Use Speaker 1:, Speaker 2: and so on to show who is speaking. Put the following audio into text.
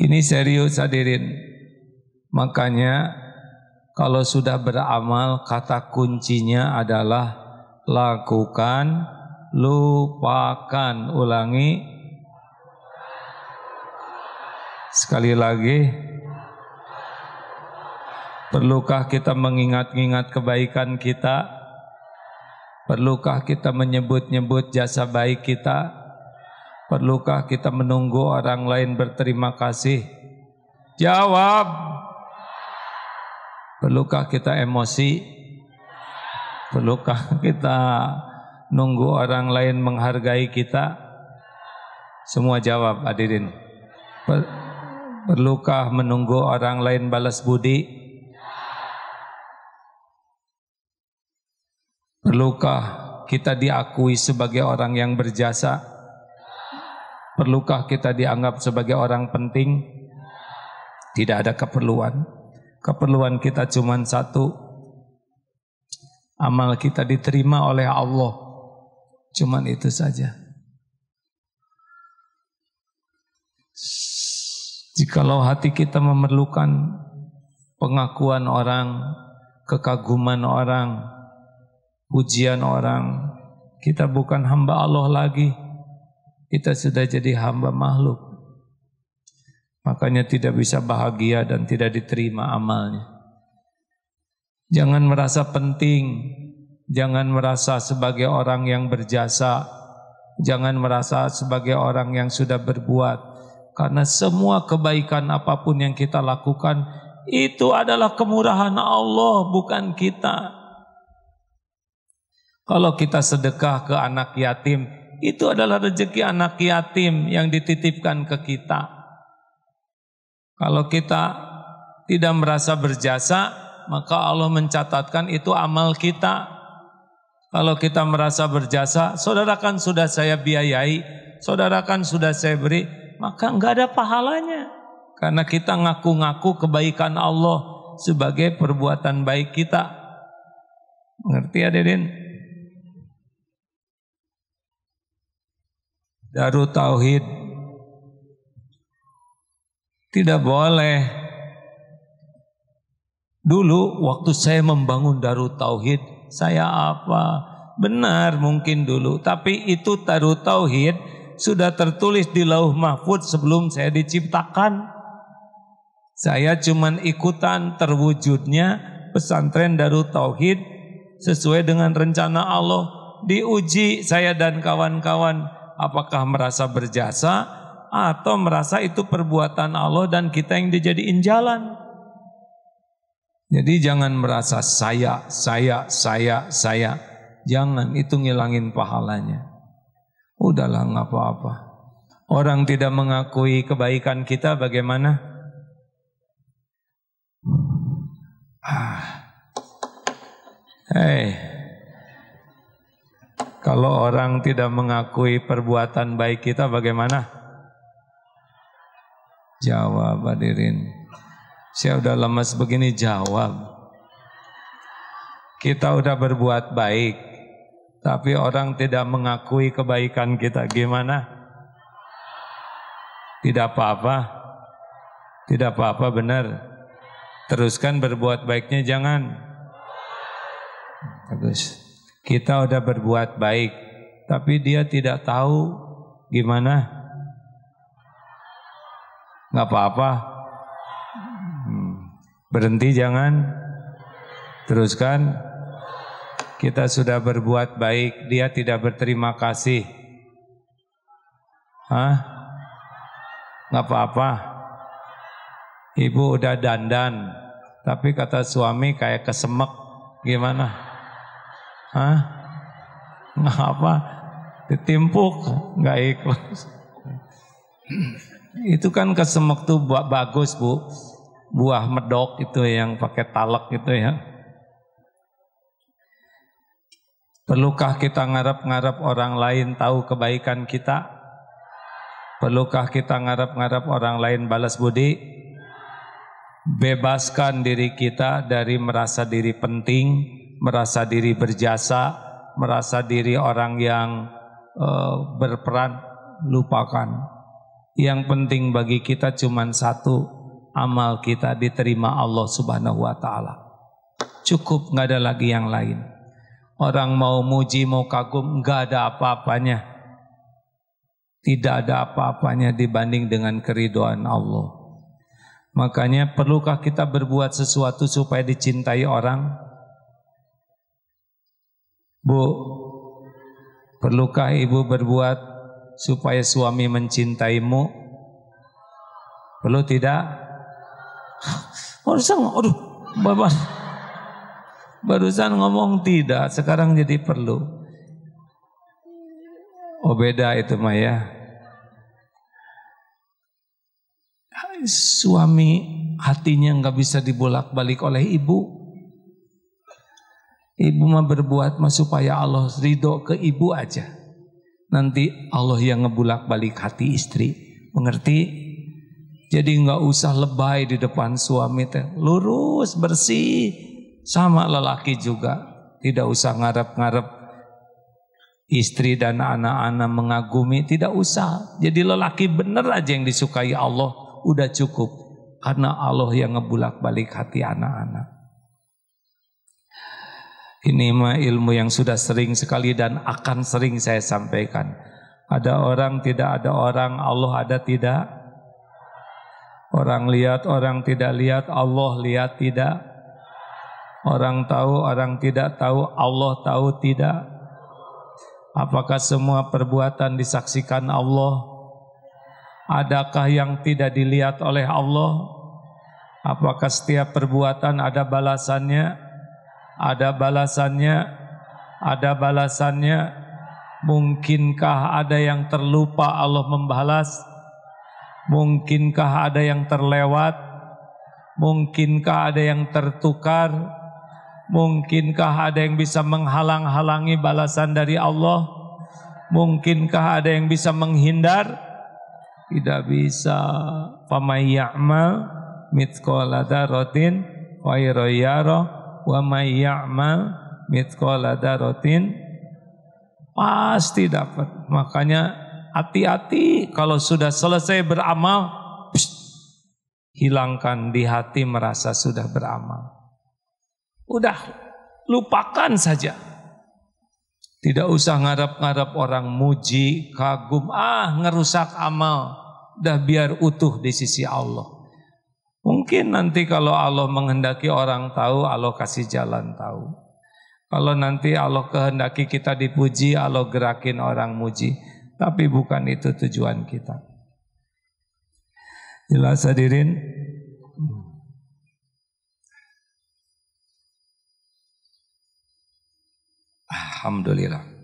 Speaker 1: Ini serius hadirin. Makanya kalau sudah beramal kata kuncinya adalah lakukan, lupakan. Ulangi. Sekali lagi. Perlukah kita mengingat-ingat kebaikan kita? Perlukah kita menyebut-nyebut jasa baik kita? Perlukah kita menunggu orang lain berterima kasih? Jawab. Perlukah kita emosi? Perlukah kita nunggu orang lain menghargai kita? Semua jawab hadirin. Per, perlukah menunggu orang lain balas budi? Perlukah kita diakui sebagai orang yang berjasa? Perlukah kita dianggap sebagai orang penting? Tidak ada keperluan. Keperluan kita cuma satu. Amal kita diterima oleh Allah. Cuman itu saja. Jikalau hati kita memerlukan pengakuan orang, kekaguman orang, pujian orang, kita bukan hamba Allah lagi kita sudah jadi hamba makhluk. Makanya tidak bisa bahagia dan tidak diterima amalnya. Jangan merasa penting, jangan merasa sebagai orang yang berjasa, jangan merasa sebagai orang yang sudah berbuat. Karena semua kebaikan apapun yang kita lakukan itu adalah kemurahan Allah, bukan kita. Kalau kita sedekah ke anak yatim, itu adalah rezeki anak yatim yang dititipkan ke kita. Kalau kita tidak merasa berjasa, maka Allah mencatatkan itu amal kita. Kalau kita merasa berjasa, saudara kan sudah saya biayai, saudara kan sudah saya beri, maka nggak ada pahalanya. Karena kita ngaku-ngaku kebaikan Allah sebagai perbuatan baik kita. Mengerti ya Deden? Darut Tauhid. Tidak boleh. Dulu waktu saya membangun Darut Tauhid, saya apa? Benar mungkin dulu, tapi itu Darut Tauhid sudah tertulis di Lauh Mahfud sebelum saya diciptakan. Saya cuman ikutan terwujudnya pesantren Darut Tauhid sesuai dengan rencana Allah. Diuji saya dan kawan-kawan apakah merasa berjasa atau merasa itu perbuatan Allah dan kita yang dijadiin jalan. Jadi jangan merasa saya, saya, saya, saya. Jangan itu ngilangin pahalanya. Udahlah nggak apa-apa. Orang tidak mengakui kebaikan kita bagaimana? Ah. Hei, kalau orang tidak mengakui perbuatan baik kita bagaimana? Jawab hadirin. Saya udah lemas begini jawab. Kita udah berbuat baik, tapi orang tidak mengakui kebaikan kita gimana? Tidak apa-apa. Tidak apa-apa benar. Teruskan berbuat baiknya jangan. Bagus. Kita sudah berbuat baik, tapi dia tidak tahu gimana. Gak apa-apa. Hmm. Berhenti jangan. Teruskan. Kita sudah berbuat baik, dia tidak berterima kasih. Hah? Gak apa-apa. Ibu udah dandan, tapi kata suami kayak kesemek. Gimana? Hah? Ngapa apa? Ditimpuk, nggak ikhlas. itu kan kesemek tuh buat bagus bu, buah medok itu yang pakai talak itu ya. Perlukah kita ngarap-ngarap orang lain tahu kebaikan kita? Perlukah kita ngarap-ngarap orang lain balas budi? Bebaskan diri kita dari merasa diri penting, merasa diri berjasa, merasa diri orang yang e, berperan, lupakan. Yang penting bagi kita cuma satu, amal kita diterima Allah Subhanahu wa taala. Cukup nggak ada lagi yang lain. Orang mau muji, mau kagum, nggak ada apa-apanya. Tidak ada apa-apanya dibanding dengan keriduan Allah. Makanya perlukah kita berbuat sesuatu supaya dicintai orang? Bu, perlukah ibu berbuat supaya suami mencintaimu? Perlu tidak? Barusan, aduh, bapak. Barusan ngomong tidak, sekarang jadi perlu. Oh beda itu Maya. Suami hatinya nggak bisa dibolak-balik oleh ibu. Ibu mah berbuat mah supaya Allah ridho ke ibu aja. Nanti Allah yang ngebulak balik hati istri. Mengerti? Jadi nggak usah lebay di depan suami teh. Lurus, bersih. Sama lelaki juga. Tidak usah ngarep-ngarep istri dan anak-anak mengagumi. Tidak usah. Jadi lelaki bener aja yang disukai Allah. Udah cukup. Karena Allah yang ngebulak balik hati anak-anak. Ini mah ilmu yang sudah sering sekali dan akan sering saya sampaikan. Ada orang, tidak ada orang, Allah ada tidak. Orang lihat, orang tidak lihat, Allah lihat tidak. Orang tahu, orang tidak tahu, Allah tahu tidak. Apakah semua perbuatan disaksikan Allah? Adakah yang tidak dilihat oleh Allah? Apakah setiap perbuatan ada balasannya? Ada balasannya, ada balasannya. Mungkinkah ada yang terlupa Allah membalas? Mungkinkah ada yang terlewat? Mungkinkah ada yang tertukar? Mungkinkah ada yang bisa menghalang-halangi balasan dari Allah? Mungkinkah ada yang bisa menghindar? Tidak bisa. Famayyamal mitqala rotin koiroyaro wa may ya'mal mithqala daratin pasti dapat. Makanya hati-hati kalau sudah selesai beramal hilangkan di hati merasa sudah beramal. Udah lupakan saja. Tidak usah ngarap-ngarap orang muji, kagum, ah ngerusak amal. Dah biar utuh di sisi Allah. Mungkin nanti kalau Allah menghendaki orang tahu, Allah kasih jalan tahu. Kalau nanti Allah kehendaki kita dipuji, Allah gerakin orang muji. Tapi bukan itu tujuan kita. Jelas hadirin? Alhamdulillah.